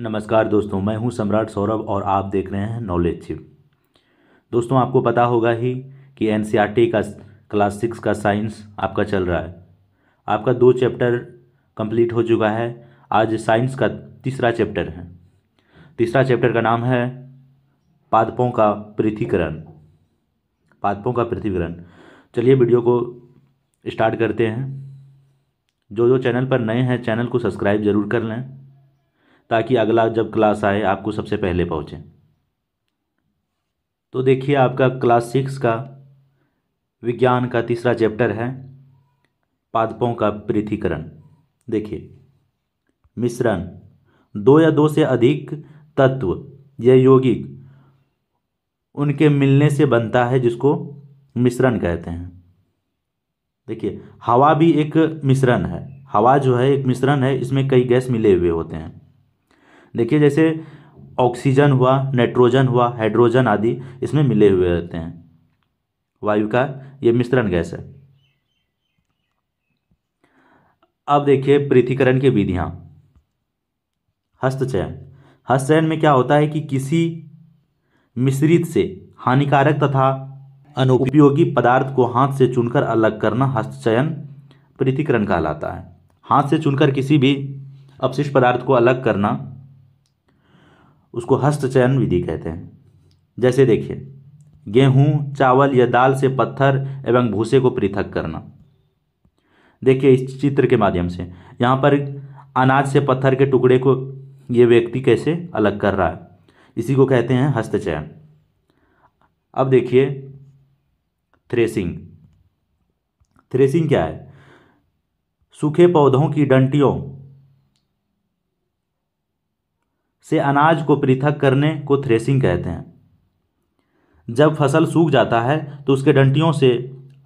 नमस्कार दोस्तों मैं हूं सम्राट सौरभ और आप देख रहे हैं नॉलेज चिप दोस्तों आपको पता होगा ही कि एन e का क्लास सिक्स का साइंस आपका चल रहा है आपका दो चैप्टर कंप्लीट हो चुका है आज साइंस का तीसरा चैप्टर है तीसरा चैप्टर का नाम है पादपों का पृथ्वीकरण पादपों का पृथ्वीकरण चलिए वीडियो को स्टार्ट करते हैं जो जो चैनल पर नए हैं चैनल को सब्सक्राइब जरूर कर लें ताकि अगला जब क्लास आए आपको सबसे पहले पहुँचे तो देखिए आपका क्लास सिक्स का विज्ञान का तीसरा चैप्टर है पादपों का पृथ्वीकरण देखिए मिश्रण दो या दो से अधिक तत्व या यौगिक उनके मिलने से बनता है जिसको मिश्रण कहते हैं देखिए हवा भी एक मिश्रण है हवा जो है एक मिश्रण है इसमें कई गैस मिले हुए होते हैं देखिए जैसे ऑक्सीजन हुआ नाइट्रोजन हुआ हाइड्रोजन आदि इसमें मिले हुए रहते हैं वायु का ये मिश्रण गैस है अब देखिए पृथ्वीकरण की विधियां हस्तचयन हस्तचयन में क्या होता है कि किसी मिश्रित से हानिकारक तथा अनुपयोगी पदार्थ को हाथ से चुनकर अलग करना हस्तचयन पृथ्वीकरण कहलाता है हाथ से चुनकर किसी भी अपशिष्ट पदार्थ को अलग करना उसको हस्तचयन विधि कहते हैं जैसे देखिए गेहूं चावल या दाल से पत्थर एवं भूसे को पृथक करना देखिए इस चित्र के माध्यम से यहाँ पर अनाज से पत्थर के टुकड़े को ये व्यक्ति कैसे अलग कर रहा है इसी को कहते हैं हस्तचयन अब देखिए थ्रेसिंग थ्रेसिंग क्या है सूखे पौधों की डंटियों से अनाज को पृथक करने को थ्रेसिंग कहते हैं जब फसल सूख जाता है तो उसके डंटियों से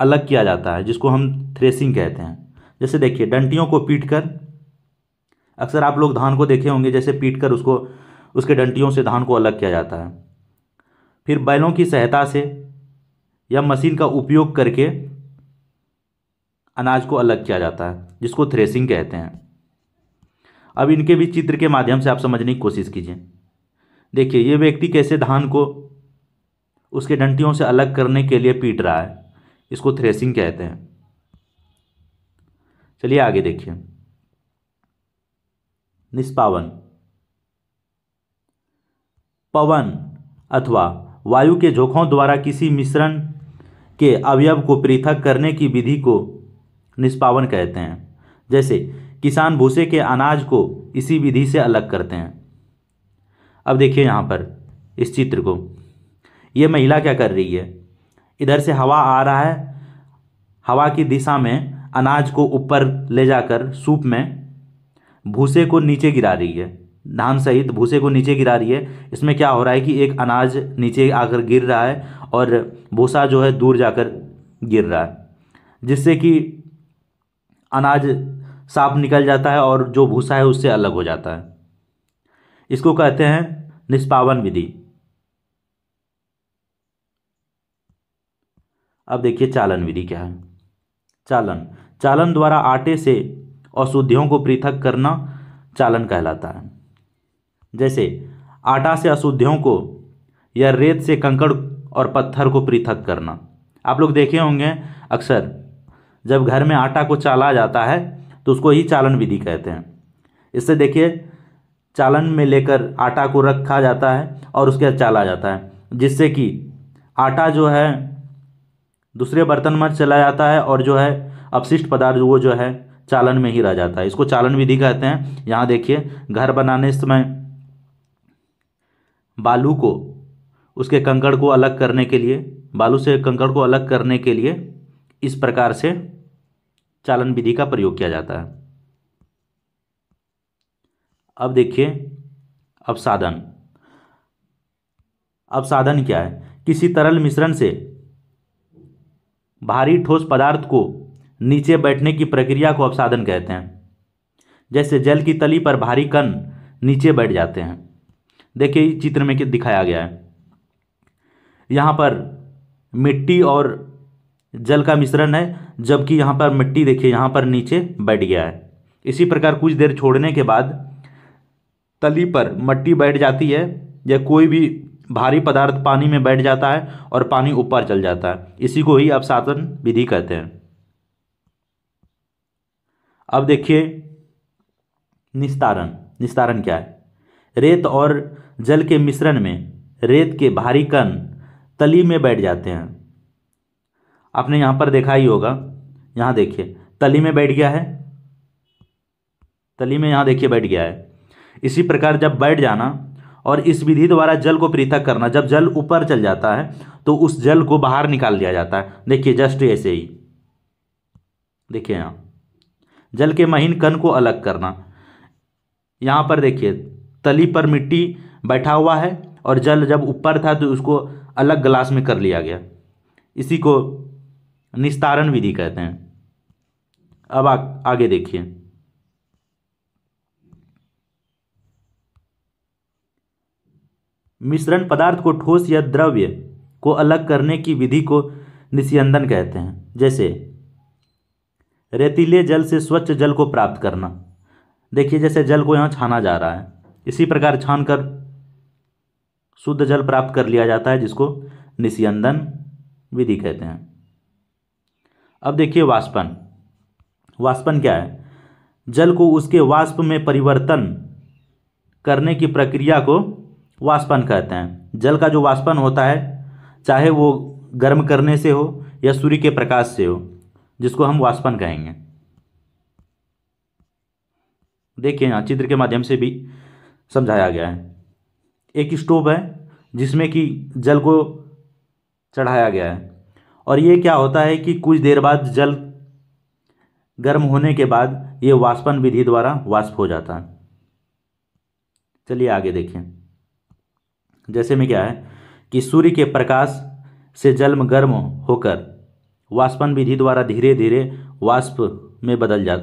अलग किया जाता है जिसको हम थ्रेसिंग कहते हैं जैसे देखिए डंटियों को पीट कर अक्सर आप लोग धान को देखे होंगे जैसे पीट कर उसको उसके डंटियों से धान को अलग किया जाता है फिर बैलों की सहायता से या मशीन का उपयोग करके अनाज को अलग किया जाता है जिसको थ्रेसिंग कहते हैं अब इनके भी चित्र के माध्यम से आप समझने की कोशिश कीजिए देखिए ये व्यक्ति कैसे धान को उसके डंटियों से अलग करने के लिए पीट रहा है इसको थ्रेसिंग कहते हैं चलिए आगे देखिए निष्पावन पवन अथवा वायु के झोंकों द्वारा किसी मिश्रण के अवयव को पृथक करने की विधि को निष्पावन कहते हैं जैसे किसान भूसे के अनाज को इसी विधि से अलग करते हैं अब देखिए यहाँ पर इस चित्र को ये महिला क्या कर रही है इधर से हवा आ रहा है हवा की दिशा में अनाज को ऊपर ले जाकर सूप में भूसे को नीचे गिरा रही है धान सहित भूसे को नीचे गिरा रही है इसमें क्या हो रहा है कि एक अनाज नीचे आकर गिर रहा है और भूसा जो है दूर जाकर गिर रहा है जिससे कि अनाज साफ निकल जाता है और जो भूसा है उससे अलग हो जाता है इसको कहते हैं निष्पावन विधि अब देखिए चालन विधि क्या है चालन चालन द्वारा आटे से अशुद्धियों को पृथक करना चालन कहलाता है जैसे आटा से अशुद्धियों को या रेत से कंकड़ और पत्थर को पृथक करना आप लोग देखे होंगे अक्सर जब घर में आटा को चाला जाता है तो उसको ही चालन विधि कहते हैं इससे देखिए चालन में लेकर आटा को रखा जाता है और उसके बाद चाला जाता है जिससे कि आटा जो है दूसरे बर्तन में चला जाता है और जो है अपशिष्ट पदार्थ वो जो है चालन में ही रह जाता है इसको चालन विधि कहते हैं यहाँ देखिए घर बनाने समय बालू को उसके कंकड़ को अलग करने के लिए बालू से कंकड़ को अलग करने के लिए इस प्रकार से चालन विधि का प्रयोग किया जाता है अब देखिए अब साधन क्या है किसी तरल मिश्रण से भारी ठोस पदार्थ को नीचे बैठने की प्रक्रिया को अपसाधन कहते हैं जैसे जल की तली पर भारी कण नीचे बैठ जाते हैं देखिए इस चित्र में दिखाया गया है यहाँ पर मिट्टी और जल का मिश्रण है जबकि यहाँ पर मिट्टी देखिए यहाँ पर नीचे बैठ गया है इसी प्रकार कुछ देर छोड़ने के बाद तली पर मिट्टी बैठ जाती है या कोई भी भारी पदार्थ पानी में बैठ जाता है और पानी ऊपर चल जाता है इसी को ही अपसातन विधि कहते हैं अब देखिए निस्तारण निस्तारण क्या है रेत और जल के मिश्रण में रेत के भारी कण तली में बैठ जाते हैं आपने यहां पर देखा ही होगा यहाँ देखिए तली में बैठ गया है तली में यहाँ देखिए बैठ गया है इसी प्रकार जब बैठ जाना और इस विधि द्वारा जल को पृथक करना जब जल ऊपर चल जाता है तो उस जल को बाहर निकाल दिया जाता है देखिए जस्ट ऐसे ही देखिए यहाँ जल के महीन कण को अलग करना यहां पर देखिए तली पर मिट्टी बैठा हुआ है और जल जब ऊपर था तो उसको अलग ग्लास में कर लिया गया इसी को निस्तारण विधि कहते हैं अब आ, आगे देखिए मिश्रण पदार्थ को ठोस या द्रव्य को अलग करने की विधि को निस्यंदन कहते हैं जैसे रेतीले जल से स्वच्छ जल को प्राप्त करना देखिए जैसे जल को यहाँ छाना जा रहा है इसी प्रकार छान कर शुद्ध जल प्राप्त कर लिया जाता है जिसको निस्यंदन विधि कहते हैं अब देखिए वाष्पन वाष्पन क्या है जल को उसके वाष्प में परिवर्तन करने की प्रक्रिया को वाष्पन कहते हैं जल का जो वाष्पन होता है चाहे वो गर्म करने से हो या सूर्य के प्रकाश से हो जिसको हम वाष्पन कहेंगे देखिए यहाँ चित्र के माध्यम से भी समझाया गया है एक स्टोव है जिसमें कि जल को चढ़ाया गया है और ये क्या होता है कि कुछ देर बाद जल गर्म होने के बाद ये वाष्पन विधि द्वारा वाष्प हो जाता है चलिए आगे देखें जैसे में क्या है कि सूर्य के प्रकाश से जल गर्म होकर वाष्पन विधि द्वारा धीरे धीरे वाष्प में बदल जा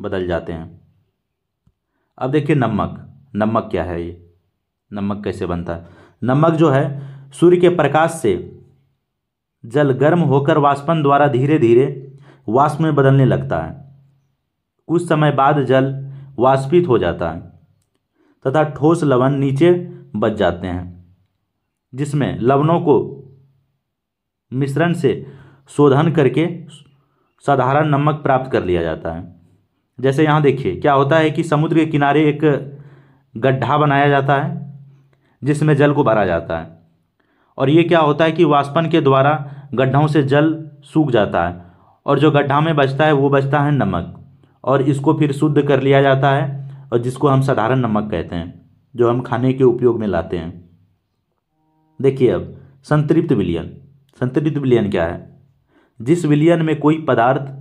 बदल जाते हैं अब देखिए नमक नमक क्या है ये नमक कैसे बनता है नमक जो है सूर्य के प्रकाश से जल गर्म होकर वाष्पन द्वारा धीरे धीरे वाष्प में बदलने लगता है कुछ समय बाद जल वाष्पित हो जाता है तथा ठोस लवण नीचे बच जाते हैं जिसमें लवणों को मिश्रण से शोधन करके साधारण नमक प्राप्त कर लिया जाता है जैसे यहाँ देखिए क्या होता है कि समुद्र के किनारे एक गड्ढा बनाया जाता है जिसमें जल को भरा जाता है और ये क्या होता है कि वाष्पन के द्वारा गड्ढों से जल सूख जाता है और जो गड्ढा में बचता है वो बचता है नमक और इसको फिर शुद्ध कर लिया जाता है और जिसको हम साधारण नमक कहते हैं जो हम खाने के उपयोग में लाते हैं देखिए अब संतृप्त विलियन संतृप्त विलियन क्या है जिस विलियन में कोई पदार्थ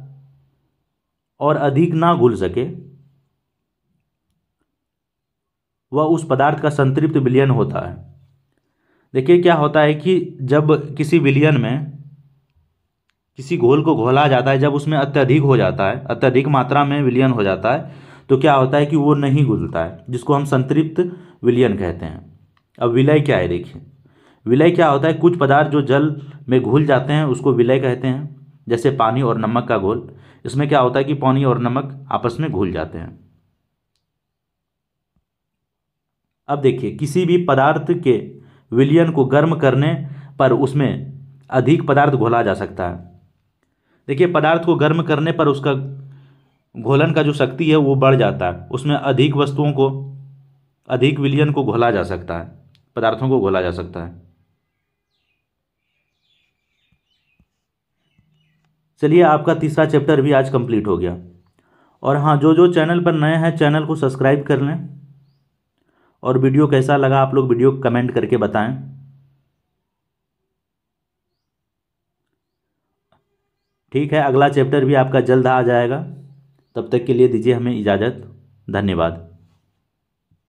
और अधिक ना घुल सके वह उस पदार्थ का संतृप्त विलियन होता है देखिए क्या होता है कि जब किसी विलियन में किसी घोल को घोला जाता है जब उसमें अत्यधिक हो जाता है अत्यधिक मात्रा में विलियन हो जाता है तो क्या होता है कि वो नहीं घुलता है जिसको हम संतृप्त विलियन कहते हैं अब विलय क्या है देखिए विलय क्या होता है कुछ पदार्थ जो जल में घुल जाते हैं उसको विलय कहते हैं जैसे पानी और नमक का घोल इसमें क्या होता है कि पानी और नमक आपस में घुल जाते हैं अब देखिए किसी भी पदार्थ के विलियन को गर्म करने पर उसमें अधिक पदार्थ घोला जा सकता है देखिए पदार्थ को गर्म करने पर उसका घोलन का जो शक्ति है वो बढ़ जाता है उसमें अधिक वस्तुओं को अधिक विलियन को घोला जा सकता है पदार्थों को घोला जा सकता है चलिए आपका तीसरा चैप्टर भी आज कंप्लीट हो गया और हाँ जो जो चैनल पर नए हैं चैनल को सब्सक्राइब कर लें और वीडियो कैसा लगा आप लोग वीडियो कमेंट करके बताएं ठीक है अगला चैप्टर भी आपका जल्द आ जाएगा तब तक के लिए दीजिए हमें इजाज़त धन्यवाद